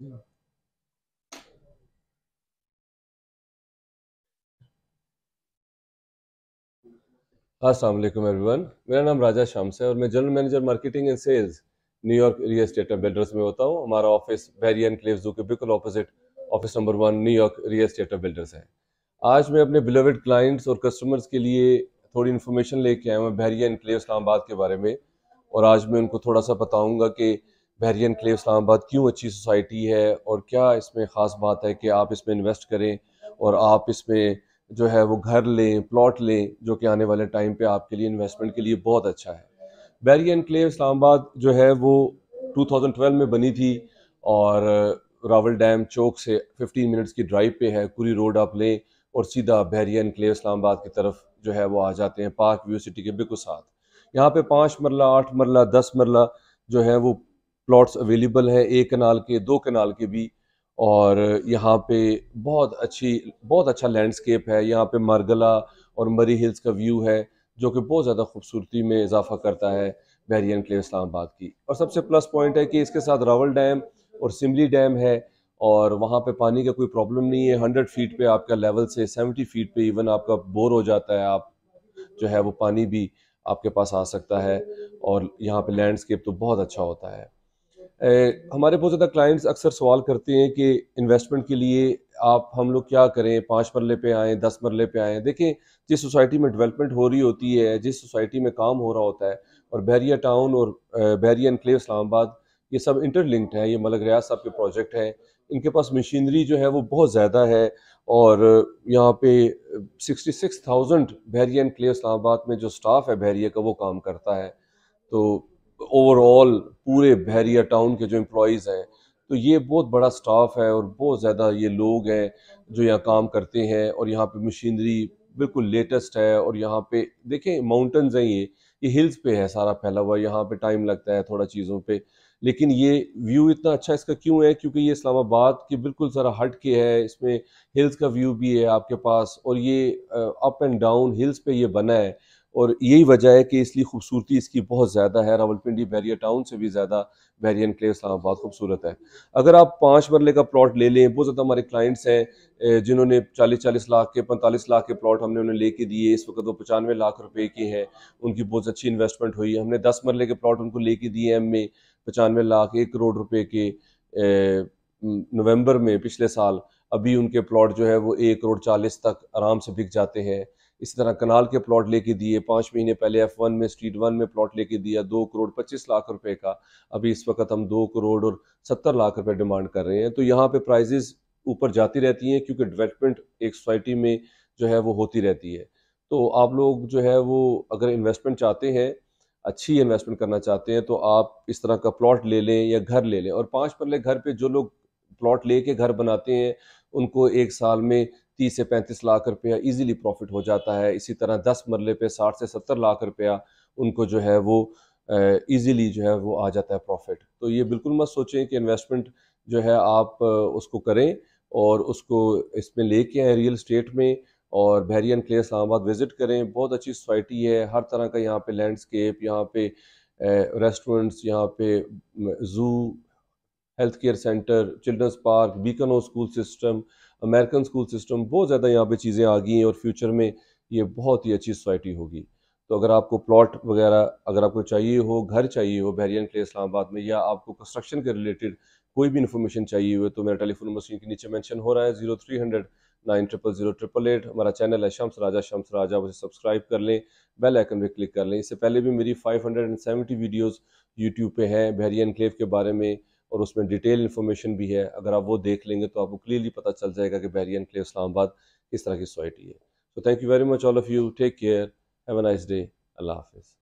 असलम अस्सलाम वालेकुम एवरीवन मेरा नाम राजा शाम्स है और मैं general manager marketing and sales New York real estate में बिल्डर्स में होता हूँ हमारा ऑफिस बैरियन क्लेव जू के बिल्कुल opposite office number one New York real estate builders है आज मैं अपने बिलोवेड क्लाइंट्स और कस्टमर्स के लिए थोड़ी इन्फॉर्मेशन लेके आया हूँ बहरिया एनक्लेव इस्लामाबाद के बारे में और आज मैं उनको थोड़ा सा बताऊँगा कि के लिए इस्लामाबाद क्यों अच्छी सोसाइटी है और क्या इसमें ख़ास बात है कि आप इसमें इन्वेस्ट करें और आप इसमें जो है वो घर लें प्लॉट लें जो कि आने वाले टाइम पे आपके लिए इन्वेस्टमेंट के लिए बहुत अच्छा है बैरिया क्लेव इस्लामाबाद जो है वो 2012 में बनी थी और रावल डैम चौक से 15 मिनट्स की ड्राइव पे है कुरी रोड आप लें और सीधा बहरिया क्लेव इस्लामाबाद की तरफ जो है वो आ जाते हैं पार्क व्यू सिटी के बिल्कुल साथ यहाँ पे पाँच मरला आठ मरला दस मरला जो है वो प्लॉट्स अवेलेबल है एक कनाल के दो कनाल के भी और यहाँ पे बहुत अच्छी बहुत अच्छा लैंडस्केप है यहाँ पे मरगला और मरी हिल्स का व्यू है जो कि बहुत ज़्यादा खूबसूरती में इजाफा करता है बहरीन एनक्लेव इस्लामाबाद की और सबसे प्लस पॉइंट है कि इसके साथ रावल डैम और सिमली डैम है और वहाँ पे पानी का कोई प्रॉब्लम नहीं है हंड्रेड फीट पे आपका लेवल से सेवेंटी फीट पे इवन आपका बोर हो जाता है आप जो है वो पानी भी आपके पास आ सकता है और यहाँ पे लैंडस्केप तो बहुत अच्छा होता है हमारे बहुत ज़्यादा क्लाइंट्स अक्सर सवाल करते हैं कि इन्वेस्टमेंट के लिए आप हम लोग क्या करें पाँच मरले पे आएँ दस मरले पे आएँ देखें जिस सोसाइटी में डेवलपमेंट हो रही होती है जिस सोसाइटी में काम हो रहा होता है और बहरिया टाउन और बहरिया इनक्लेव इस्लामाबाद ये सब इंटरलिंक्ड हैं ये मलक रियाज साहब के प्रोजेक्ट हैं इनके पास मशीनरी जो है वो बहुत ज़्यादा है और यहाँ पे थाउजेंड बहरिया इनक्लेव इस्लामाबाद में जो स्टाफ है बहरिया का वो काम करता है तो ओवरऑल पूरे बहरिया टाउन के जो एम्प्लॉज हैं तो ये बहुत बड़ा स्टाफ है और बहुत ज़्यादा ये लोग हैं जो यहाँ काम करते हैं और यहाँ पे मशीनरी बिल्कुल लेटेस्ट है और यहाँ पे देखें माउंटेंस हैं ये ये हिल्स पे है सारा फैला हुआ यहाँ पे टाइम लगता है थोड़ा चीज़ों पे लेकिन ये व्यू इतना अच्छा इसका क्यों है क्योंकि ये इस्लामाबाद के बिल्कुल ज़रा हट के है इसमें हिल्स का व्यू भी है आपके पास और ये अप एंड डाउन हिल्स पे ये बना है और यही वजह है कि इसलिए खूबसूरती इसकी बहुत ज़्यादा है रावलपिंडी बैरियर टाउन से भी ज़्यादा बैरियन क्ले इस्लामाबाद खूबसूरत है अगर आप पाँच मरले का प्लॉट ले लें बहुत ज़्यादा हमारे क्लाइंट्स हैं जिन्होंने चालीस चालीस लाख के पैंतालीस लाख के प्लॉट हमने उन्हें लेके दिए इस वक्त वो पचानवे लाख रुपए के हैं उनकी बहुत अच्छी इन्वेस्टमेंट हुई हमने दस मरले के प्लॉट उनको लेके दिए एम में पचानवे लाख एक करोड़ रुपये के नवम्बर में पिछले साल अभी उनके प्लॉट जो है वो एक करोड़ चालीस तक आराम से बिक जाते हैं इसी तरह कनाल के प्लॉट लेके दिए पाँच महीने पहले एफ वन में स्ट्रीट वन में प्लॉट लेके दिया दो करोड़ पच्चीस लाख रुपए का अभी इस वक्त हम दो करोड़ और सत्तर लाख रुपए डिमांड कर रहे हैं तो यहाँ पे प्राइजेज ऊपर जाती रहती हैं क्योंकि डेवलपमेंट एक सोसाइटी में जो है वो होती रहती है तो आप लोग जो है वो अगर इन्वेस्टमेंट चाहते हैं अच्छी इन्वेस्टमेंट करना चाहते हैं तो आप इस तरह का प्लॉट ले लें या घर ले लें और पाँच पल्ले घर पे जो लोग प्लॉट ले घर बनाते हैं उनको एक साल में तीस से पैंतीस लाख रुपया ईजिली प्रॉफिट हो जाता है इसी तरह दस मरले पे साठ से सत्तर लाख रुपया उनको जो है वो ईज़िली जो है वो आ जाता है प्रॉफिट तो ये बिल्कुल मत सोचें कि इन्वेस्टमेंट जो है आप उसको करें और उसको इसमें लेके आए रियल स्टेट में और बहरियन क्ले इस्लामाबाद विज़िट करें बहुत अच्छी सोसाइटी है हर तरह का यहाँ पे लैंडस्केप यहाँ पे रेस्टोरेंट्स यहाँ पे zoo health care center children's park Beaconhouse school system American school system बहुत ज़्यादा यहाँ पे चीज़ें आ गई हैं और फ्यूचर में ये बहुत ही अच्छी सोसाइटी होगी तो अगर आपको प्लॉट वगैरह अगर आपको चाहिए हो घर चाहिए हो बहरियन के इस्लामाबाद में या आपको कंस्ट्रक्शन के रिलेटेड कोई भी इन्फॉर्मेशन चाहिए हुए तो मेरा टेलीफोन नंबर स्क्रीन के नीचे मैंशन हो रहा है zero three hundred nine triple zero triple eight हमारा चैनल है शम्स राजा शम्स राजा उसे सब्सक्राइब कर लें बेल आइकन पर क्लिक कर लें इससे पहले भी मेरी five hundred and seventy videos YouTube पर हैं बहरियन क्लेव के बारे में और उसमें डिटेल इन्फॉर्मेशन भी है अगर आप वो देख लेंगे तो आपको क्लियरली पता चल जाएगा कि बैरियन क्ले इस्लामाबाद किस तरह की सोसाइटी है so thank you very much all of you take care have a nice day अल्लाह हाफिज़